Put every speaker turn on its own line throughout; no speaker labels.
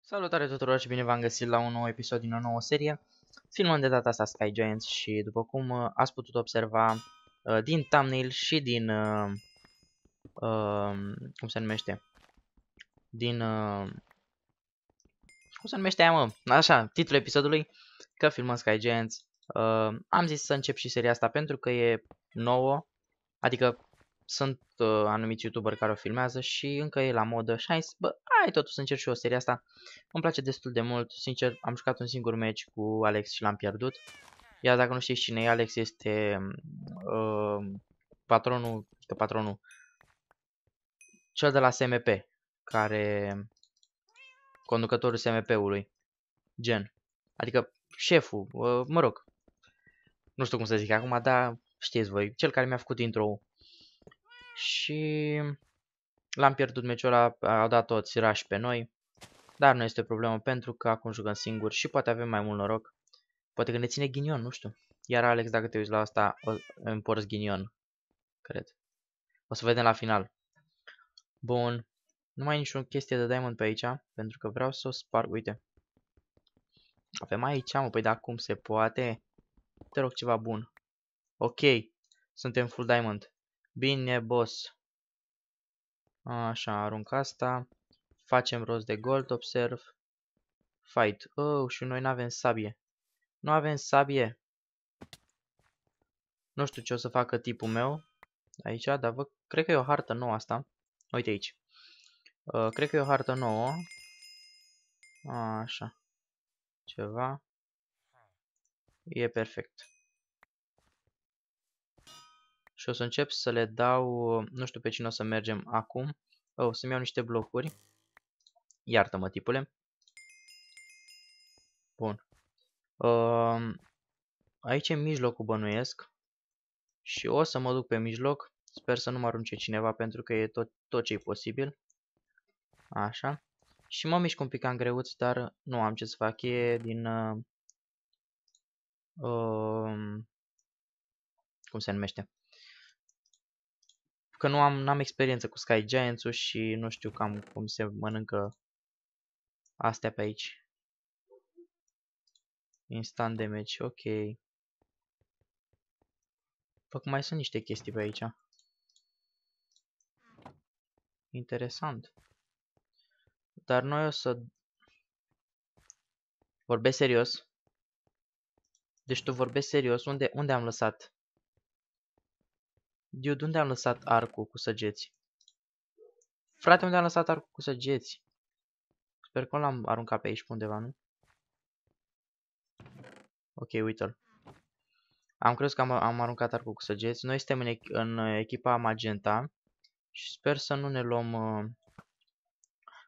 Salutare tuturor și bine v-am găsit la un nou episod din o nouă serie. Filmăm de data asta Sky Giants și după cum uh, ați putut observa uh, din thumbnail și din... Uh, uh, cum se numește? Din... Uh, cum se numește aia, mă? Așa, titlul episodului, că filmăm Sky Giants Uh, am zis să încep și seria asta pentru că e nouă, adică sunt uh, anumiți youtuberi care o filmează și încă e la modă și am zis, bă, hai totuși să încerc și eu seria asta. Îmi place destul de mult, sincer, am jucat un singur meci cu Alex și l-am pierdut. Iar dacă nu știți cine e, Alex este uh, patronul, că adică patronul, cel de la SMP, care, conducătorul SMP-ului, gen, adică șeful, uh, mă rog, nu știu cum să zic acum, dar știți voi, cel care mi-a făcut intro Și l-am pierdut meciul ăla, au dat toți rush pe noi, dar nu este o problemă pentru că acum jucăm singur și poate avem mai mult noroc. Poate că ne ține ghinion, nu știu. Iar Alex, dacă te uiți la asta, o, îmi porți ghinion, cred. O să vedem la final. Bun. Nu mai e niciun chestie de diamond pe aici, pentru că vreau să o sparg. Uite. Avem aici, mă, păi da, cum se poate? Te rog ceva bun. Ok. Suntem full diamond. Bine, boss. Așa, arunc asta. Facem rost de gold, observ. Fight. Oh, și noi nu avem sabie. Nu avem sabie. Nu știu ce o să facă tipul meu. Aici, dar vă... cred că e o hartă nouă asta. Uite aici. Uh, cred că e o hartă nouă. Așa. Ceva e perfect. Și o să încep să le dau, nu știu pe cine o să mergem acum. O, oh, să-mi iau niște blocuri. Iartă-mă, tipule. Bun. Uh, aici e mijlocul bănuiesc. Și o să mă duc pe mijloc. Sper să nu mă arunce cineva pentru că e tot, tot ce e posibil. Așa. Și mă mișc un pic în greuț, dar nu am ce să fac. E din uh, Ehm, cum se numește, că nu am n-am experiență cu Sky Giants-ul și nu știu cam cum se mănâncă astea pe aici. Instant damage, ok. Fac mai sunt niște chestii pe aici. Interesant. Dar noi o să... Vorbesc serios. Deci tu vorbești serios? Unde, unde am lăsat? Dude, unde am lăsat arcul cu săgeți? Frate, unde am lăsat arcul cu săgeți? Sper că l-am aruncat pe aici pe undeva, nu? Ok, uite-l. Am crezut că am, am aruncat arcul cu săgeți. Noi suntem în, ech în echipa Magenta. Și sper să nu ne luăm uh,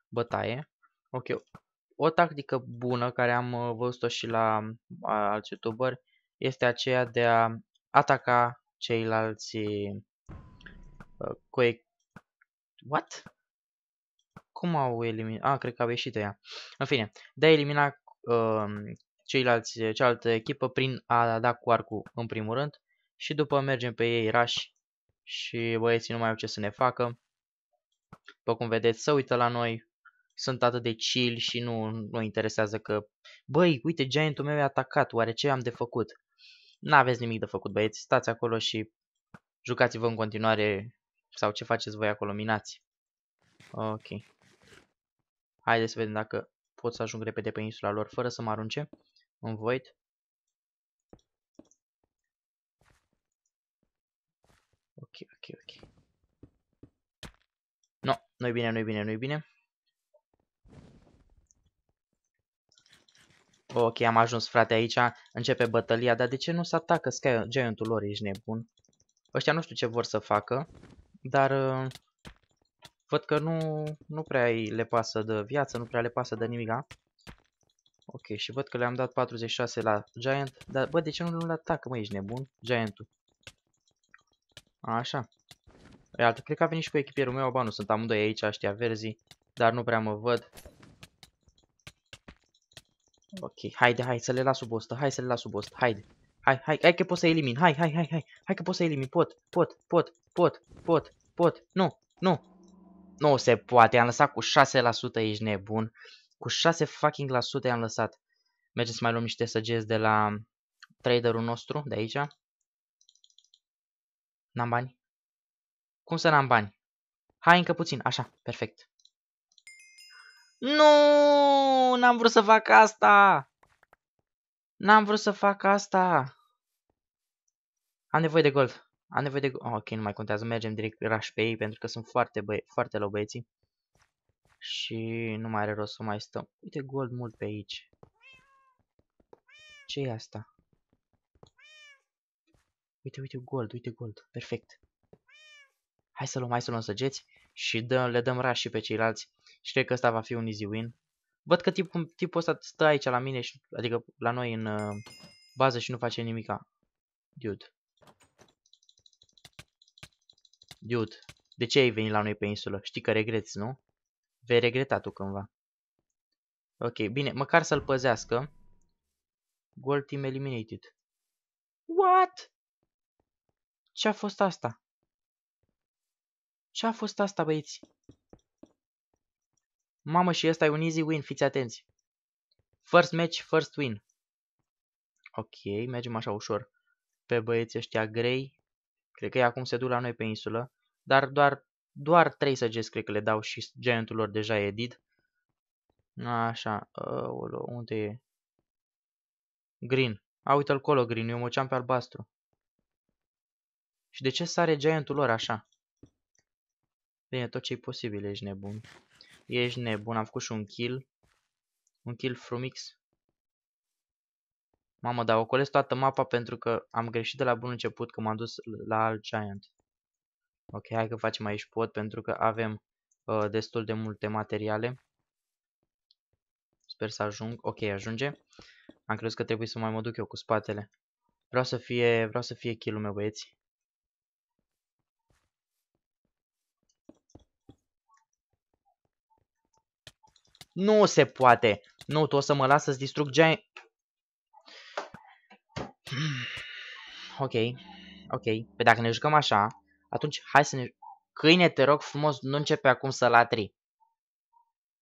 bătaie. Ok, o tactică bună care am uh, văzut-o și la uh, alți youtuberi este aceea de a ataca ceilalți uh, coe... What? Cum au eliminat? Ah, cred că au ieșit ea. În fine, de a elimina uh, ceilalți, cealaltă echipă prin a da cu arcul în primul rând și după mergem pe ei rași și băieții nu mai au ce să ne facă. După cum vedeți, să uită la noi, sunt atât de chill și nu, nu interesează că, băi, uite, giantul meu e atacat, oare ce am de făcut? N-aveți nimic de făcut, băieți, stați acolo și jucați-vă în continuare sau ce faceți voi acolo, minați. Ok. Haideți să vedem dacă pot să ajung repede pe insula lor fără să mă arunce în void. Ok, ok, ok. No, nu-i bine, nu-i bine, nu-i bine. Ok, am ajuns frate aici, începe bătălia, dar de ce nu se atacă Sky Giant-ul lor, ești nebun? Ăștia nu știu ce vor să facă, dar uh, văd că nu, nu prea le pasă de viață, nu prea le pasă de nimica. Ok, și văd că le-am dat 46 la Giant, dar bă, de ce nu le atacă, mă, ești nebun? Giant-ul. Așa. Iată, cred că a venit și cu echipierul meu, ba, nu sunt amândoi aici, ăștia verzi, dar nu prea mă văd. Ok, haide, hai să le las sub 100, hai să le las sub 100, haide. Hai, hai, hai că pot să elimin, hai, hai, hai, hai, hai că pot să elimin, pot, pot, pot, pot, pot, pot, nu, nu. Nu se poate, am lăsat cu 6%, ești nebun. Cu 6 fucking la sute am lăsat. Mergem să mai luăm niște săgeți de la traderul nostru, de aici. N-am bani? Cum să n-am bani? Hai încă puțin, așa, perfect. Nu, n-am vrut să fac asta. N-am vrut să fac asta. Am nevoie de gold. Am nevoie de gold. Oh, ok, nu mai contează. Mergem direct rush pe ei pentru că sunt foarte, băie foarte low băieții. Și nu mai are rost să mai stăm. Uite, gold mult pe aici. ce e asta? Uite, uite, gold, uite gold. Perfect. Hai să luăm, hai să luăm săgeți și dă, le dăm rush și pe ceilalți și cred că ăsta va fi un easy win. Văd că tip, cum, tipul ăsta stă aici la mine, și, adică la noi în uh, bază și nu face nimica. Dude. Dude, de ce ai venit la noi pe insulă? Știi că regreți, nu? Vei regreta tu cândva. Ok, bine, măcar să-l păzească. Gold team eliminated. What? Ce-a fost asta? Ce-a fost asta, băieți? Mamă, și ăsta e un easy win, fiți atenți. First match, first win. Ok, mergem așa ușor pe băieții ăștia grei. Cred că ei acum se duc la noi pe insulă. Dar doar, doar 3 săgeți cred că le dau și giantul lor deja e edit. Așa, Aolo, unde e? Green. A, uite-l colo, Green, eu măceam pe albastru. Și de ce sare giantul lor așa? Bine, tot ce e posibil, ești nebun. Ești nebun, am făcut și un kill. Un kill frumix. Mamă, dar ocolesc toată mapa pentru că am greșit de la bun început că m-am dus la alt giant. Ok, hai că facem aici pot pentru că avem uh, destul de multe materiale. Sper să ajung. Ok, ajunge. Am crezut că trebuie să mai mă duc eu cu spatele. Vreau să fie, vreau să fie kill-ul meu, băieți. Nu se poate. Nu, tu o să mă las să-ți distrug giant... Hmm. Ok, ok. Păi dacă ne jucăm așa, atunci hai să ne... Câine, te rog frumos, nu începe acum să latri.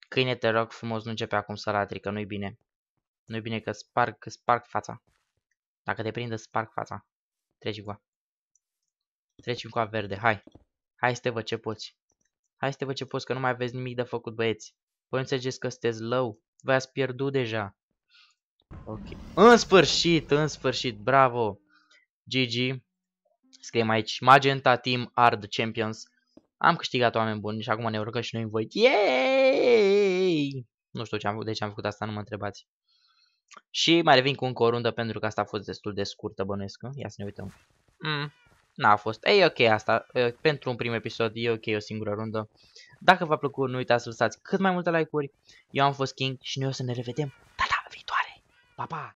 Câine, te rog frumos, nu începe acum să latri, că nu-i bine. Nu-i bine că sparg, că sparg fața. Dacă te prindă, sparg fața. Treci cu a. Treci cu a verde, hai. Hai să te văd ce poți. Hai să te văd ce poți, că nu mai aveți nimic de făcut, băieți. Voi păi înțelegeți că sunteți low. V-ați pierdut deja. Ok. În sfârșit, în sfârșit, bravo. GG. Scriem aici, Magenta Team Ard Champions. Am câștigat oameni buni și acum ne urcăm și noi în voi. Yay! Nu știu ce am, de ce am făcut asta, nu mă întrebați. Și mai revin cu încă o rundă pentru că asta a fost destul de scurtă, bănuiesc. Ia să ne uităm. Mm n-a fost. Ei, ok, asta, pentru un prim episod e ok o singură rundă. Dacă v-a plăcut, nu uitați să lăsați cât mai multe like-uri. Eu am fost King și noi o să ne revedem data viitoare. Pa, pa!